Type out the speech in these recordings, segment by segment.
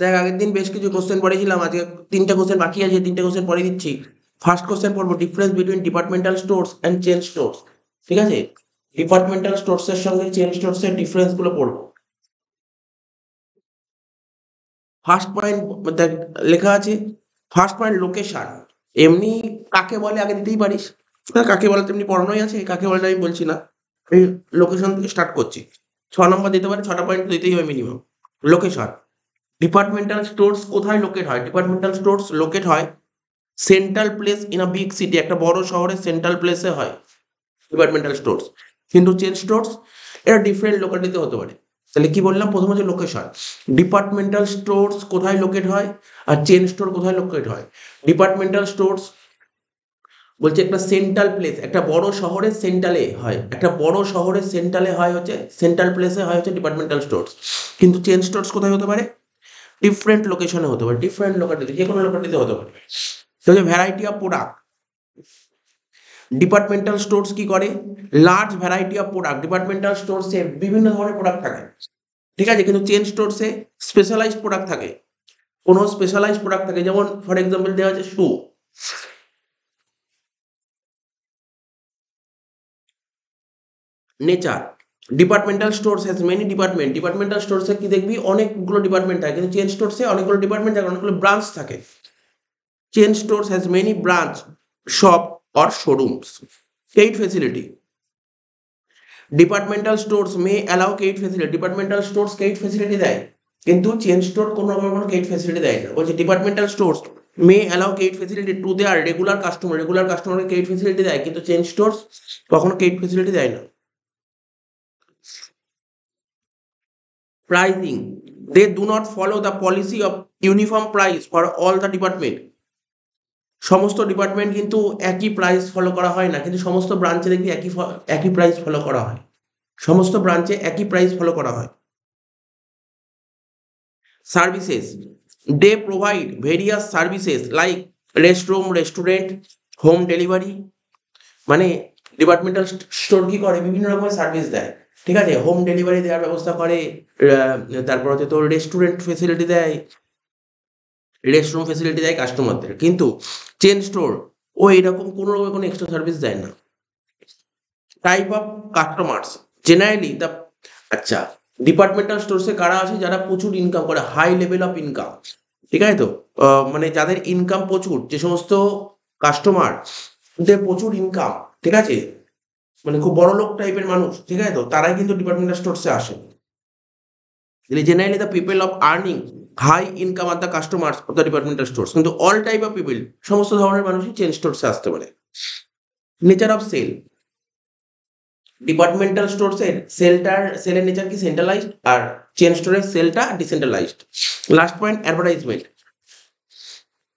দেখ আগের দিন বেশ কিছু কোশ্চেন পড়েছিলাম আজকে তিনটে কোশ্চেন বাকি আছে তিনটে কোশ্চেন পড়ে দিচ্ছি ফার্স্ট কোশ্চেন পড়বো difference between departmental stores and chain stores ঠিক আছে ডিপার্টমেন্টাল স্টোর্সের সঙ্গে চেন স্টোর্সের গুলো পড়বো ফার্স্ট পয়েন্ট দেখ লেখা আছে ফার্স্ট পয়েন্ট লোকেশন এমনি কাকে বলে আগে দিতেই পারিস হ্যাঁ, কাকে বলে তেমনি পড়ানোই আছে কাকে বলে আমি বলছি না আমি লোকেশন থেকে স্টার্ট করছি ছ নম্বর দিতে পারি ছটা পয়েন্ট দিতেই হবে মিনিমাম লোকেশন ডিপার্টমেন্টাল স্টোর্স কোথায় লোকেট হয় ডিপার্টমেন্টাল স্টোর্স লোকেট হয় central place in a big city একটা বড় শহরে সেন্ট্রাল প্লেসে হয় ডিপার্টমেন্টাল স্টোর্স কিন্তু চেন স্টোর্স এটা ডিফারেন্ট লোকালিটিতে হতে পারে তাহলে কি বললাম প্রথম হচ্ছে লোকেশন ডিপার্টমেন্টাল স্টোর্স কোথায় লোকেট হয় আর চেন স্টোর কোথায় লোকেট হয় ডিপার্টমেন্টাল স্টোর্স বলছে একটা সেন্ট্রাল প্লেস একটা বড় শহরের সেন্ট্রালে হয় একটা বড় শহরের সেন্ট্রালে হয় হচ্ছে সেন্ট্রাল প্লেসে হয় হচ্ছে ডিপার্টমেন্টাল স্টোর্স কিন্তু চেন স্টোর্স কোথায় হতে পারে ডিফারেন্ট লোকেশনে হতে পারে ডিফারেন্ট লোকালিটি যে কোনো লোকালিটিতে হতে পারে তো হচ্ছে variety of product departmental stores কি করে large variety of product departmental স্টোর্সে বিভিন্ন ধরনের প্রোডাক্ট থাকে ঠিক আছে কিন্তু চেন স্টোর্সে স্পেশালাইজ প্রোডাক্ট থাকে কোনো স্পেশালাইজ প্রোডাক্ট থাকে যেমন ফর এক্সাম্পল দেওয়া আছে শু nature departmental stores has many department departmental স্টোর্সে কি দেখবি অনেকগুলো ডিপার্টমেন্ট থাকে কিন্তু চেন স্টোর্সে অনেকগুলো ডিপার্টমেন্ট থাকে অনেকগুলো ব্রাঞ্চ থাকে chain stores has many branch shop or showrooms কেইট facility departmental stores may allow কেইট ফেসিলিটি ডিপার্টমেন্টাল স্টোর্স কেইট ফেসিলিটি দেয় কিন্তু চেন স্টোর কোনো রকম কোনো কেট ফেসিলিটি দেয় না বলছে ডিপার্টমেন্টাল স্টোর্স মে অ্যালাউ কেইট facility to their regular customer regular কাস্টমারকে কেইট ফেসিলিটি দেয় কিন্তু চেন স্টোর্স কখনো কেইট ফেসিলিটি দেয় না pricing. They do not follow the policy of uniform price for all the department. সমস্ত ডিপার্টমেন্ট কিন্তু একই প্রাইস ফলো করা হয় না কিন্তু সমস্ত ব্রাঞ্চে দেখি একই একই প্রাইস ফলো করা হয় সমস্ত ব্রাঞ্চে একই প্রাইস ফলো করা হয় services they provide various services like restroom restaurant home delivery মানে ডিপার্টমেন্টাল স্টোর কি করে বিভিন্ন রকমের সার্ভিস দেয় ঠিক আছে হোম ডেলিভারি দেওয়ার ব্যবস্থা করে তারপর হচ্ছে তোর রেস্টুরেন্ট ফেসিলিটি দেয় রেস্টরুম ফেসিলিটি দেয় কাস্টমারদের কিন্তু চেন স্টোর ও এরকম কোনো রকমের কোনো এক্সট্রা সার্ভিস দেয় না type of customers generally the আচ্ছা ডিপার্টমেন্টাল স্টোরসে কারা আছে যারা প্রচুর ইনকাম করে হাই লেভেল অফ ইনকাম ঠিক আছে তো মানে যাদের ইনকাম প্রচুর যে সমস্ত কাস্টমার প্রচুর ইনকাম ঠিক আছে মানে খুব বড় লোক টাইপের মানুষ ঠিক আছে তো তারাই কিন্তু ডিপার্টমেন্ট অফ স্টোর্সে আসে generally the people of earning high income আর the customers of the departmental store stores কিন্তু অল টাইপ অফ পিপল সমস্ত ধরনের মানুষই চেন স্টোর্সে আসতে পারে নেচার অফ সেল ডিপার্টমেন্টাল স্টোরসের সেলটার সেলের নেচার কি সেন্ট্রালাইজড আর চেন স্টোরের সেলটা ডিসেন্ট্রালাইজড লাস্ট পয়েন্ট অ্যাডভার্টাইজমেন্ট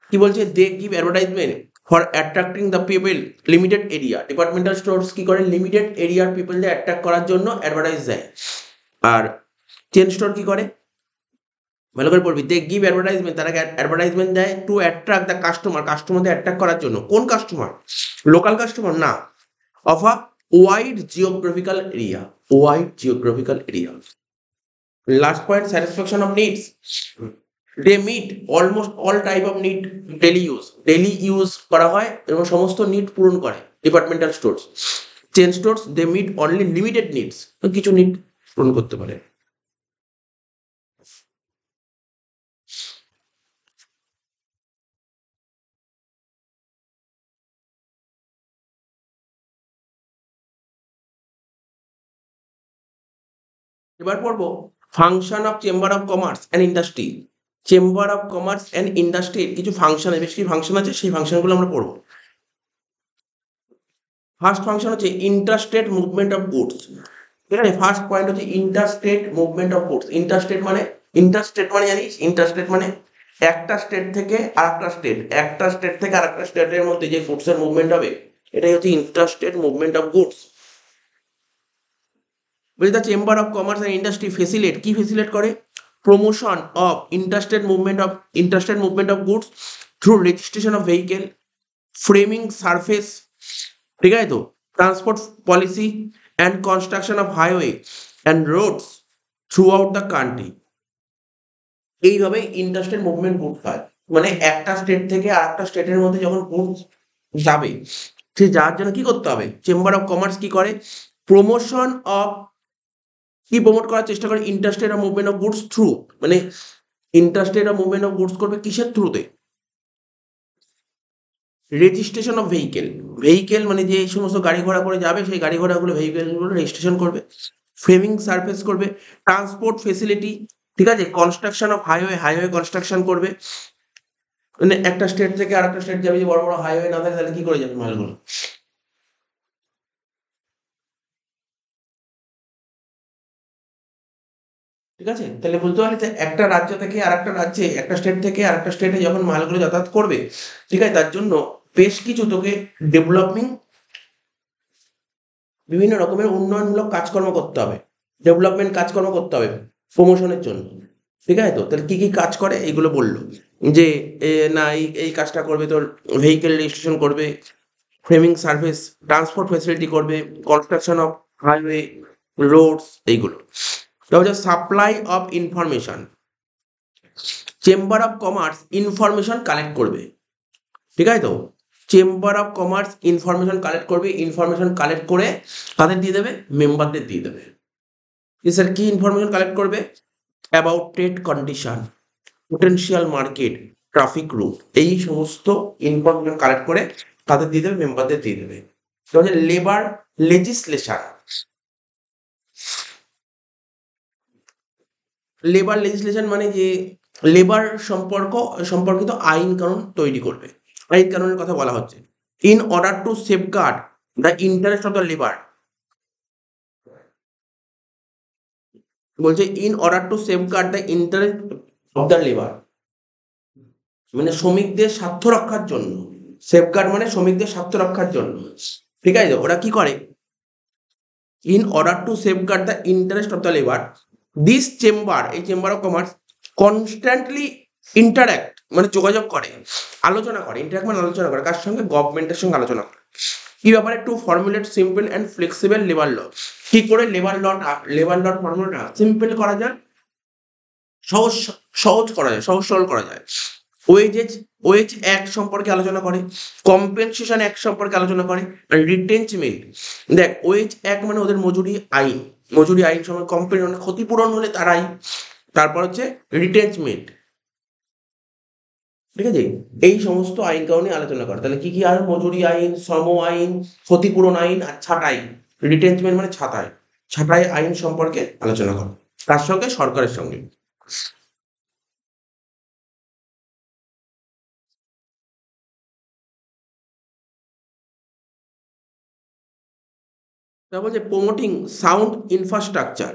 কি বলছে they give advertisement for attracting the people limited area departmental stores কী করে লিমিটেড এরিয়ার পিপলদের অ্যাট্রাক্ট করার জন্য অ্যাডভার্টাইজ দেয় আর চেন স্টোর কী করে ভালো করে পড়বি দে গিভ অ্যাডভার্টাইজমেন্ট তারা অ্যাডভার্টাইজমেন্ট দেয় টু অ্যাট্রাক্ট দ্য কাস্টমার কাস্টমারদের অ্যাট্রাক্ট করার জন্য কোন কাস্টমার লোকাল কাস্টমার না of a wide geographical area wide geographical area last point satisfaction of needs they meet almost all type of need daily use daily use করা হয় এবং সমস্ত need পূরণ করে departmental stores chain stores they meet only limited needs কিছু need পূরণ করতে পারে এবার পড়বো function of chamber of commerce and industry chamber of commerce and ইন্ডাস্ট্রির কিছু ফাংশন বেশ কিছু ফাংশন আছে সেই ফাংশনগুলো আমরা পড়ব ফার্স্ট ফাংশন হচ্ছে ইন্টারস্টেট মুভমেন্ট অফ গুডস ঠিক আছে ফার্স্ট পয়েন্ট হচ্ছে interstate movement of goods interstate মানে ইন্টারস্টেট মানে জানিস ইন্টারস্টেট মানে একটা স্টেট থেকে আর একটা স্টেট একটা স্টেট থেকে আর একটা স্টেটের মধ্যে যে গুডসের মুভমেন্ট হবে এটাই হচ্ছে ইন্টারস্টেট মুভমেন্ট অফ গুডস বুঝলি the chamber of commerce and industry facilitate কি ফেসিলেট করে promotion of interstate movement of interstate movement of goods through registration of vehicle framing surface ঠিক আছে তো transport policy and construction of highway and roads throughout the country country এইভাবে interstate movement goods হয় মানে একটা state থেকে আর একটা স্টেটের মধ্যে যখন গুডস যাবে সে যাওয়ার জন্য কি করতে হবে চেম্বার অফ কমার্স কি করে প্রমোশন অফ কি প্রমোট করার চেষ্টা করে interstate of movement of goods through মানে interstate of movement of goods করবে কিসের থ্রুতে রেজিস্ট্রেশন অফ ভেহিকেল ভেহিকেল মানে যে সমস্ত গাড়ি ঘোড়া করে যাবে সেই গাড়ি ঘোড়াগুলো ভেহিকেলগুলো রেজিস্ট্রেশন করবে ফ্রেমিং সার্ফেস করবে ট্রান্সপোর্ট ফেসিলিটি ঠিক আছে construction of highway highway construction করবে মানে একটা স্টেট থেকে আরেকটা স্টেট যাবে যে বড় বড় হাইওয়ে না থাকে তাহলে কি করে যাবে মালগুলো ঠিক আছে তাহলে বুঝতে পারলে যে একটা রাজ্য থেকে আর একটা রাজ্যে একটা স্টেট থেকে আর একটা স্টেটে যখন মালগুলো যাতায়াত করবে ঠিক আছে তার জন্য বেশ কিছু তোকে ডেভেলপিং বিভিন্ন রকমের উন্নয়নমূলক কাজকর্ম করতে হবে ডেভেলপমেন্ট কাজকর্ম করতে হবে প্রমোশনের জন্য ঠিক আছে তো তাহলে কী কী কাজ করে এগুলো বললো যে না এই এই কাজটা করবে তোর ভেহিকেল রেজিস্ট্রেশন করবে ফ্রেমিং সার্ভিস ট্রান্সপোর্ট ফেসিলিটি করবে কনস্ট্রাকশন অফ হাইওয়ে রোডস এইগুলো এটা হচ্ছে supply of information chamber of commerce information collect করবে ঠিক আছে তো chamber of commerce information collect করবে ইনফরমেশন কালেক্ট করে তাদের দিয়ে দেবে মেম্বারদের দিয়ে দেবে স্যার কি ইনফরমেশন কালেক্ট করবে about trade condition potential market traffic route এই সমস্ত ইনফরমেশন কালেক্ট করে তাদের দিয়ে দেবে মেম্বারদের দিয়ে দেবে লেবার লেজিসলেশন লেবার লেজিসলেশন মানে যে লেবার সম্পর্ক সম্পর্কিত আইন কানুন তৈরি করবে আইন কানুনের কথা বলা হচ্ছে in order to guard the interest of the labour বলছে in order to guard the interest of the labour মানে শ্রমিকদের স্বার্থ রক্ষার জন্য সেফগার্ড মানে শ্রমিকদের স্বার্থ রক্ষার জন্য ঠিক আছে ওরা কি করে in order to guard the interest of the labour this chamber এই chamber of commerce constantly interact মানে যোগাযোগ করে আলোচনা করে ইন্টারাক্ট মানে আলোচনা করে কার সঙ্গে গভর্নমেন্টের সঙ্গে আলোচনা করে কি ব্যাপারে to formulate simple and flexible labour law কি করে লেবার লটা লেবার লট ফর্মুলাটা সিম্পল করা যায় সহজ সহজ করা যায় সহজ সরল করা যায় ওয়েজেজ ওয়েজ এক সম্পর্কে আলোচনা করে কম্পেনসেশন এক সম্পর্কে আলোচনা করে রিটেনমেন্ট দেখ ওয়েজ এক মানে ওদের মজুরি আইন মজুরি আইন সময় অনেক ক্ষতিপূরণ হলে তারাই তারপর হচ্ছে রিটেচমেন্ট ঠিক আছে এই সমস্ত আইন কারণে আলোচনা করা তাহলে কি কি আর মজুরি আইন শ্রম আইন ক্ষতিপূরণ আইন আর ছাটাই রিটেচমেন্ট মানে ছাতায় ছাঁটাই আইন সম্পর্কে আলোচনা করা তার সঙ্গে সরকারের সঙ্গে তারপর হচ্ছে প্রমোটিং সাউন্ড ইনফ্রাস্ট্রাকচার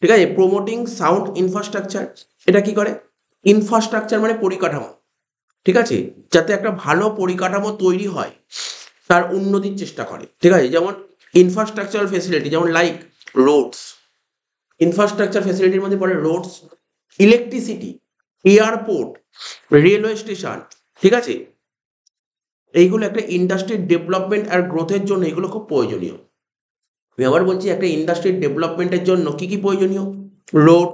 ঠিক আছে প্রমোটিং সাউন্ড ইনফ্রাস্ট্রাকচার এটা কি করে ইনফ্রাস্ট্রাকচার মানে পরিকাঠামো ঠিক আছে যাতে একটা ভালো পরিকাঠামো তৈরি হয় তার উন্নতির চেষ্টা করে ঠিক আছে যেমন ইনফ্রাস্ট্রাকচার ফেসিলিটি যেমন লাইক রোডস ইনফ্রাস্ট্রাকচার ফেসিলিটির মধ্যে পড়ে roads electricity airport railway station ঠিক আছে এইগুলো একটা ইন্ডাস্ট্রির ডেভেলপমেন্ট আর গ্রোথের জন্য এগুলো খুব প্রয়োজনীয় আমি আবার বলছি একটা ইন্ডাস্ট্রির ডেভেলপমেন্টের জন্য কী কী প্রয়োজনীয় road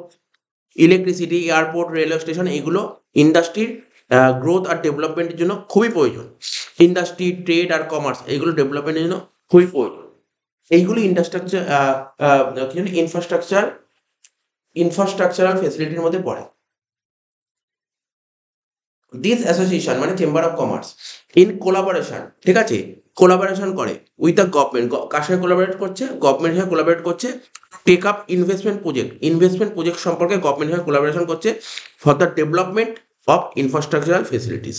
electricity airport railway station এগুলো ইন্ডাস্ট্রির গ্রোথ আর ডেভেলপমেন্টের জন্য খুবই প্রয়োজন ইন্ডাস্ট্রি ট্রেড আর কমার্স এইগুলো ডেভেলপমেন্টের জন্য খুবই প্রয়োজন এইগুলো ইনফ্রাস্ট্রাকচার ইনফ্রাস্ট্রাকচার ইনফ্রাস্ট্রাকচারাল ফেসিলিটির মধ্যে পড়ে দিস অ্যাসোসিয়েশন মানে chamber of commerce in collaboration ঠিক আছে কোলাবোরেশন করে উইথ দ্য গভর্নমেন্ট কার সাথে কোলাবোরেট করছে গভর্নমেন্টের সাথে কোলাবোরেট করছে take up investment project investment project সম্পর্কে গভর্নমেন্টের সাথে কোলাবোরেশন করছে for the development of infrastructural facilities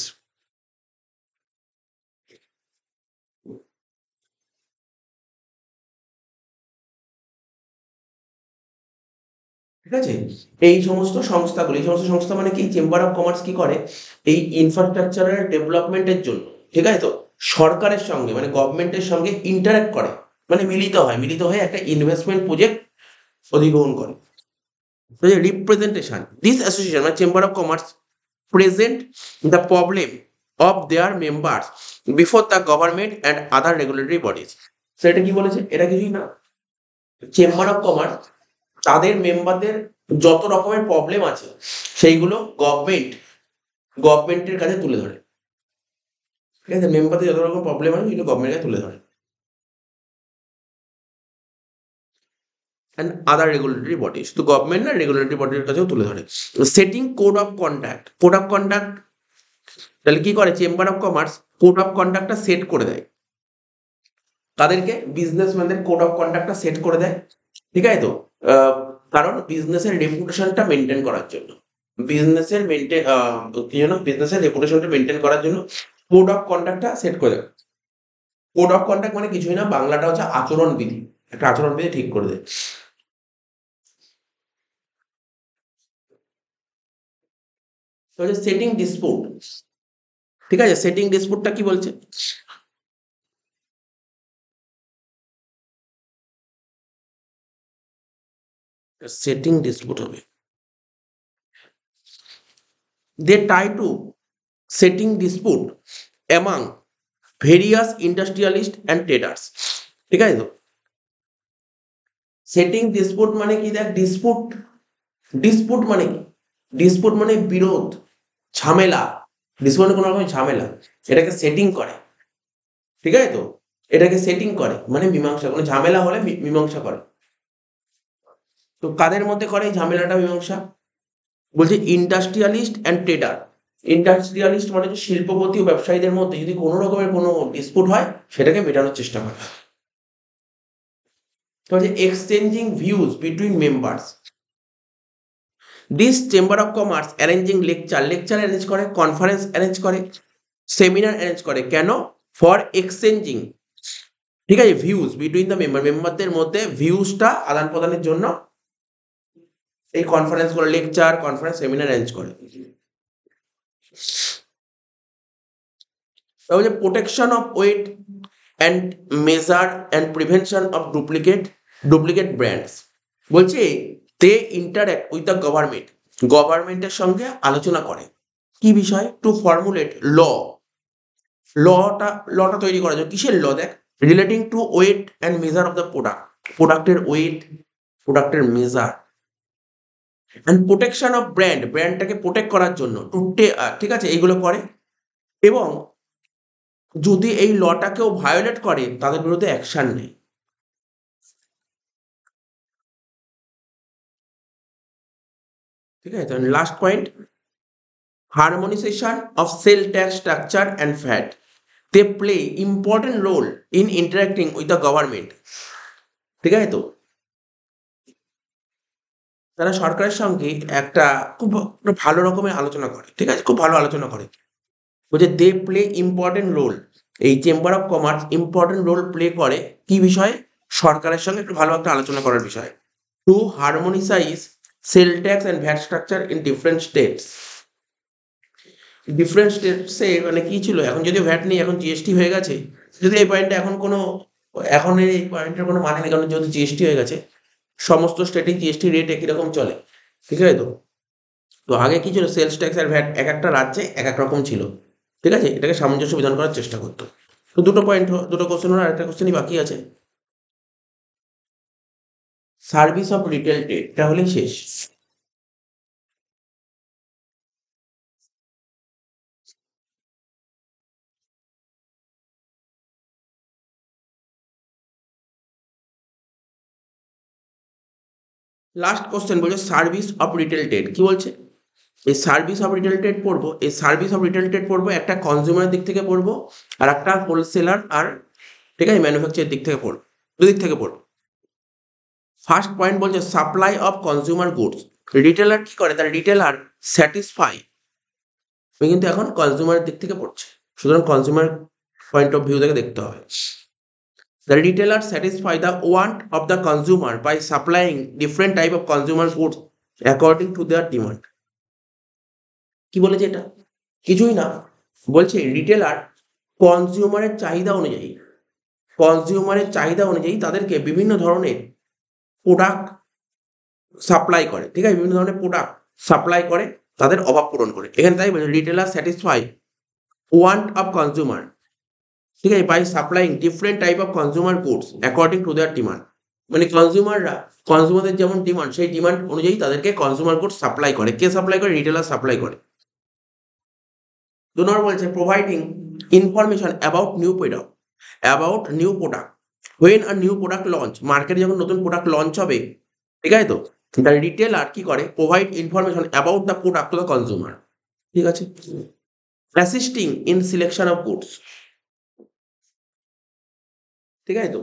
ঠিক আছে এই সমস্ত সংস্থাগুলো এই সমস্ত সংস্থা মানে কি চেম্বার অফ কমার্স কি করে এই ইনফ্রাস্ট্রাকচারের ডেভেলপমেন্টের জন্য ঠিক আছে তো সরকারের সঙ্গে মানে গভর্নমেন্টের সঙ্গে ইন্টারেক্ট করে মানে মিলিত হয় মিলিত হয়ে একটা ইনভেস্টমেন্ট প্রজেক্ট অধিগ্রহণ করে রিপ্রেজেন্টেশন দিস অ্যাসোসিয়েশন মানে chamber of commerce present the problem of their members before the government and other regulatory bodies সেটা কি বলেছে এটা কিছুই না চেম্বার অফ কমার্স তাদের মেম্বারদের যত রকমের প্রবলেম আছে সেইগুলো গভর্নমেন্ট গভর্নমেন্টের কাছে তুলে ধরে ঠিক আছে মেম্বারদের যত রকম প্রবলেম আছে সেগুলো গভর্নমেন্টের কাছে তুলে ধরে অ্যান্ড আদার রেগুলেটরি বডি শুধু গভর্নমেন্ট না রেগুলেটরি বডির কাছেও তুলে ধরে setting code of conduct code of conduct তাহলে কি করে chamber of commerce code of কন্ডাক্টটা সেট করে দেয় তাদেরকে বিজনেসম্যানদের কোড অফ কন্ডাক্টটা সেট করে দেয় ঠিক আছে তো কারণ বিজনেসের রেপুটেশনটা মেনটেন করার জন্য বিজনেসের মেনটেন কি যেন বিজনেসের রেপুটেশনটা মেনটেন করার জন্য কোড অফ কন্ডাক্টটা সেট করে দেয় কোড অফ কন্ডাক্ট মানে কিছুই না বাংলাটা হচ্ছে আচরণবিধি একটা আচরণবিধি ঠিক করে দেয় সেটিং ডিসপুট ঠিক আছে সেটিং ডিসপুটটা কি বলছে সেটিং ডিসপুট হবে they try to setting dispute among various industrialist and traders ঠিক আছে তো সেটিং ডিসপুট মানে কি দেখ ডিসপুট ডিসপুট মানে কি ডিসপুট মানে বিরোধ ঝামেলা ডিসপুট মানে কোনো রকম ঝামেলা এটাকে সেটিং করে ঠিক আছে তো এটাকে সেটিং করে মানে মীমাংসা কোনো ঝামেলা হলে মীমাংসা করে তো কাদের মধ্যে করে এই ঝামেলাটা মীমাংসা বলছে ইন্ডাস্ট্রিয়ালিস্ট অ্যান্ড ট্রেডার ইন্ডাস্ট্রিয়ালিস্ট মানে হচ্ছে শিল্পপতি ও ব্যবসায়ীদের মধ্যে যদি কোনো রকমের কোনো ডিসপুট হয় সেটাকে মেটানোর চেষ্টা করে exchanging views between members this chamber of commerce arranging lecture lecture arrange করে কনফারেন্স অ্যারেঞ্জ করে সেমিনার অ্যারেঞ্জ করে কেন ফর এক্সচেঞ্জিং ঠিক আছে ভিউজ বিটুইন দ্য মেম্বার মেম্বারদের মধ্যে ভিউজটা আদান প্রদানের জন্য এই কনফারেন্স গুলো লেকচার কনফারেন্স সেমিনার অ্যারেঞ্জ করে তাহলে protection of weight and measure and prevention of duplicate duplicate brands বলছে they interact with the government গভর্নমেন্টের সঙ্গে আলোচনা করে কি বিষয় টু ফর্মুলেট ল লটা লটা তৈরি করা যায় কিসের ল দেখ relating to weight and measure of the product প্রোডাক্টের ওয়েট প্রোডাক্টের measure and protection of brand ব্র্যান্ডটাকে প্রোটেক্ট করার জন্য টুটে ঠিক আছে এইগুলো করে এবং যদি এই লটা কেউ ভায়োলেট করে তাদের বিরুদ্ধে অ্যাকশান নেয় ঠিক আছে last point harmonization of sale tax structure and VAT they play important role in interacting with the government ঠিক আছে তো তারা সরকারের সঙ্গে একটা খুব ভালো রকমের আলোচনা করে ঠিক আছে খুব ভালো আলোচনা করে বলছে দে প্লে ইম্পর্টেন্ট রোল এই chamber of commerce important role play করে কি বিষয়ে সরকারের সঙ্গে একটু ভালো একটা আলোচনা করার বিষয় to harmonise sale tax and VAT structure in different states different স্টেটসে মানে কি ছিল এখন যদি ভ্যাট নেই এখন জিএসটি হয়ে গেছে যদি এই পয়েন্টটা এখন কোনো এখন এই পয়েন্টের কোনো মানে নেই কারণ যেহেতু জিএসটি হয়ে গেছে সমস্ত স্টেটে জিএসটি রেট একই রকম চলে ঠিক আছে তো তো আগে কি ছিল সেলস ট্যাক্স আর ভ্যাট এক একটা রাজ্যে এক এক রকম ছিল ঠিক আছে এটাকে সামঞ্জস্য বিধান করার চেষ্টা করত তো দুটো পয়েন্ট দুটো কোশ্চেন হলো আরেকটা কোশ্চেনই বাকি আছে সার্ভিস অফ রিটেল ট্রেড এটা হলেই শেষ লাস্ট কোশ্চেন বলছে সার্ভিস অফ রিটেল ট্রেড কী বলছে এই সার্ভিস অফ রিটেল ট্রেড পড়বো এই সার্ভিস অফ রিটেল ট্রেড পড়বো একটা কনজিউমার দিক থেকে পড়বো আর একটা হোলসেলার আর ঠিক আছে ম্যানুফ্যাকচারের দিক থেকে পড়বো দুদিক থেকে পড়বো ফার্স্ট পয়েন্ট বলছে supply of consumer goods retailer কি করে তার রিটেলার স্যাটিসফাই কিন্তু এখন কনজিউমারের দিক থেকে পড়ছে সুতরাং কনজিউমার পয়েন্ট অফ ভিউ থেকে দেখতে হবে The retailer satisfy the want of the consumer by supplying different type of consumer goods according to their demand. কি বলেছে এটা কিছুই না বলছে রিটেলার কনজিউমারের চাহিদা অনুযায়ী কনজিউমারের চাহিদা অনুযায়ী তাদেরকে বিভিন্ন ধরনের প্রোডাক্ট সাপ্লাই করে ঠিক আছে বিভিন্ন ধরনের প্রোডাক্ট সাপ্লাই করে তাদের অভাব পূরণ করে এখানে তাই বলছে retailer satisfy want of consumer ঠিক আছে by supplying different type of consumer goods according to their demand মানে কনজিউমাররা কনজিউমারদের যেমন ডিমান্ড সেই ডিমান্ড অনুযায়ী তাদেরকে কনজিউমার গুডস সাপ্লাই করে কে সাপ্লাই করে রিটেলার সাপ্লাই করে দুনর বলছে providing information about new product about new product when are new product launch মার্কেটে যখন নতুন প্রোডাক্ট লঞ্চ হবে ঠিক আছে তো দ্য রিটেলার কি করে provide information about the product to the consumer ঠিক আছে assisting in selection of goods ঠিক আছে তো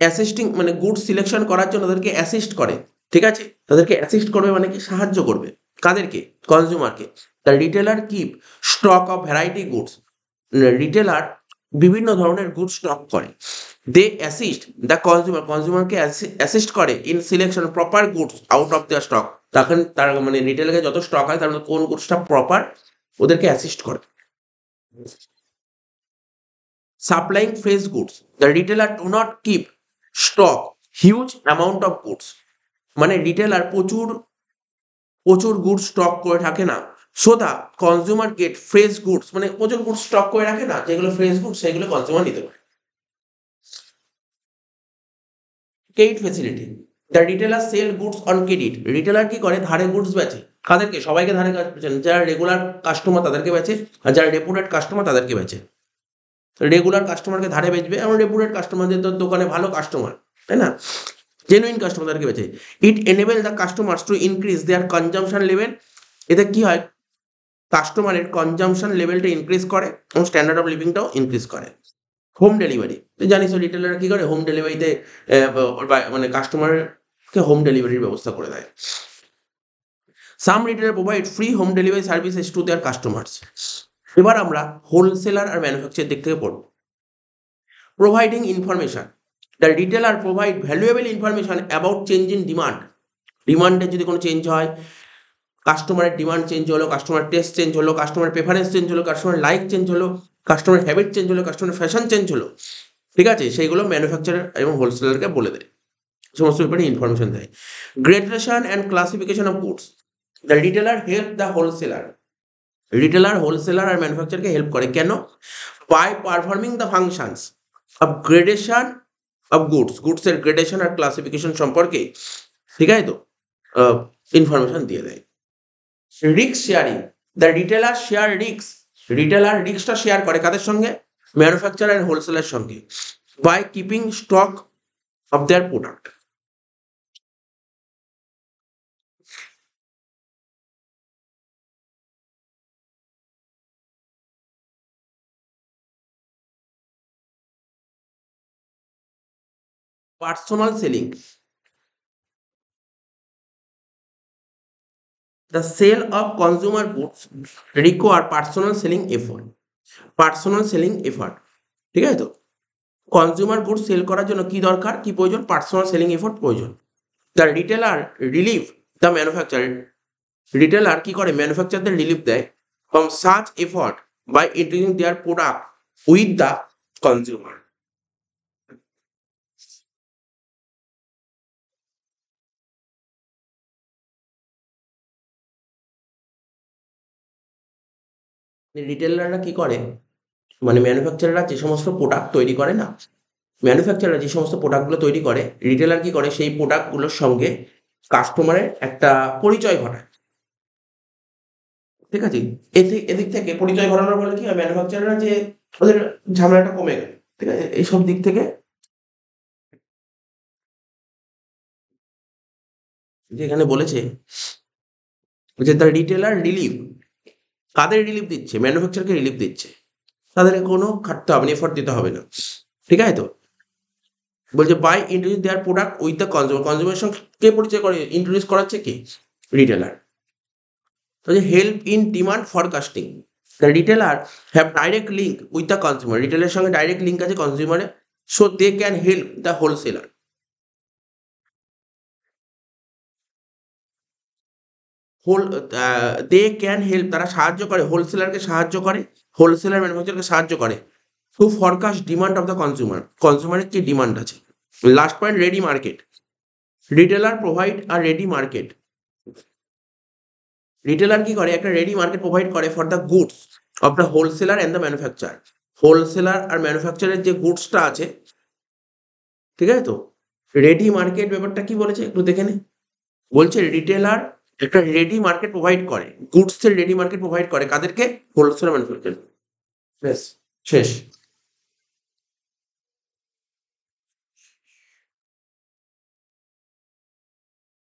অ্যাসিস্টিং মানে গুড সিলেকশন করার জন্য তাদেরকে অ্যাসিস্ট করে ঠিক আছে তাদেরকে অ্যাসিস্ট করবে মানে কি সাহায্য করবে কাদেরকে কনজিউমারকে the retailer keep stock of variety goods retailer বিভিন্ন ধরনের গুড স্টক করে দে অ্যাসিস্ট দ্য কনজিউমার কনজিউমারকে অ্যাসিস্ট করে in selection proper goods out of their stock তখন তার মানে রিটেলারকে যত স্টক হয় তার মধ্যে কোন গুডসটা প্রপার ওদেরকে অ্যাসিস্ট করে supplying fresh goods. The retailer do not keep stock huge amount of goods. মানে রিটেলার প্রচুর প্রচুর গুডস স্টক করে থাকে না so the consumer get fresh goods মানে প্রচুর গুডস স্টক করে রাখে না যেগুলো ফ্রেশ গুডস সেগুলো কনজিউমার নিতে পারে credit facility the retailer sell goods on credit retailer কি করে ধারে গুডস বেচে কাদেরকে সবাইকে ধারে যারা রেগুলার কাস্টমার তাদেরকে বেচে আর যারা রেপুটেড কাস্টমার তাদেরকে বেচে রেগুলার কাস্টমারকে ধারে বেচবে এবং রেপুটেড কাস্টমারদের তো দোকানে ভালো কাস্টমার তাই না জেনুইন কাস্টমারদেরকে বেচে it enable the customers to increase their consumption level এতে কি হয় কাস্টমারের কনজামশন লেভেলটা ইনক্রিজ করে এবং স্ট্যান্ডার্ড অফ লিভিংটাও ইনক্রিজ করে হোম ডেলিভারি তুই জানিস রিটেলাররা কি করে হোম ডেলিভারিতে মানে কাস্টমারকে হোম ডেলিভারির ব্যবস্থা করে দেয় some retailer provide free home delivery services to their customers এবার আমরা হোলসেলার আর ম্যানুফ্যাকচার দিক থেকে পড়ব providing information the are provide valuable information about change in demand ডিমান্ডে যদি কোনো চেঞ্জ হয় কাস্টমারের ডিমান্ড চেঞ্জ হলো কাস্টমার টেস্ট চেঞ্জ হলো কাস্টমার প্রেফারেন্স চেঞ্জ হলো কাস্টমার লাইক চেঞ্জ হলো কাস্টমার হ্যাবিট চেঞ্জ হলো কাস্টমার ফ্যাশন চেঞ্জ হলো ঠিক আছে সেইগুলো ম্যানুফ্যাকচারার এবং হোলসেলারকে বলে দেয় সমস্ত ব্যাপারে ইনফরমেশন দেয় gradation and classification of goods the retailer help the wholesaler retailer wholesaler R ম্যানুফ্যাকচারকে help করে কেন by performing the functions of gradation of goods গুডসের গ্রেডেশন আর ক্লাসিফিকেশন সম্পর্কে ঠিক আছে তো ইনফরমেশন দিয়ে দেয় রিক্স শেয়ারিং দ্য রিটেলার শেয়ার রিক্স রিটেলার রিক্সটা শেয়ার করে কাদের সঙ্গে ম্যানুফ্যাকচার অ্যান্ড হোলসেলের সঙ্গে by keeping stock of their product personal selling the sell of consumer goods require personal selling effort personal selling effort ঠিক আছে তো কনজিউমার গুডস সেল করার জন্য কি দরকার কি প্রয়োজন পার্সোনাল সেলিং এফোর্ট প্রয়োজন the retailer relief the manufacture retailer কি করে ম্যানুফ্যাকচারদের রিলিফ দেয় from such effort by introducing their product with the consumer রিটেলাররা কি করে মানে ম্যানুফ্যাকচারাররা যে সমস্ত প্রোডাক্ট তৈরি করে না ম্যানুফ্যাকচারাররা যে সমস্ত প্রোডাক্টগুলো তৈরি করে রিটেলার কি করে সেই প্রোডাক্টগুলোর সঙ্গে কাস্টমারের একটা পরিচয় ঘটায় ঠিক আছে এতে এদিক থেকে পরিচয় ঘটানোর ফলে কি হয় ম্যানুফ্যাকচারাররা যে ওদের ঝামেলাটা কমে গেল ঠিক আছে এইসব দিক থেকে যেখানে বলেছে যে দ্য রিটেলার রিলিভ কাদের রিলিফ দিচ্ছে ম্যানুফ্যাকচারকে রিলিফ দিচ্ছে তাদেরকে কোনো খাটতে হবে না এফোর্ট দিতে হবে না ঠিক আছে তো বলছে by introduce their product with the consumer কনজিউমেশন কে পরিচয় করে ইন্ট্রোডিউস করাচ্ছে কি রিটেলার তো যে help in demand forecasting the retailer have direct link with the consumer রিটেলের সঙ্গে ডাইরেক্ট লিঙ্ক আছে কনজিউমারে so they can help the wholesaler whole they can help তারা সাহায্য করে হোলসেলারকে সাহায্য করে হোলসেলার ম্যানুফ্যাকচারকে সাহায্য করে to forecast demand of the consumer কনজিউমারের কি ডিমান্ড আছে last point ready market retailer provide আর রেডি মার্কেট রিটেলার কি করে একটা রেডি মার্কেট প্রোভাইড করে for the goods of the wholesaler and the manufacture wholesaler আর ম্যানুফ্যাকচারের যে গুডসটা আছে ঠিক আছে তো রেডি মার্কেট ব্যাপারটা কি বলেছে একটু দেখে নে বলছে রিটেলার একটা রেডি মার্কেট প্রোভাইড করে গুডসের রেডি মার্কেট প্রোভাইড করে কাদেরকে হোলসেল ম্যানুফ্যাকচার ব্যাস শেষ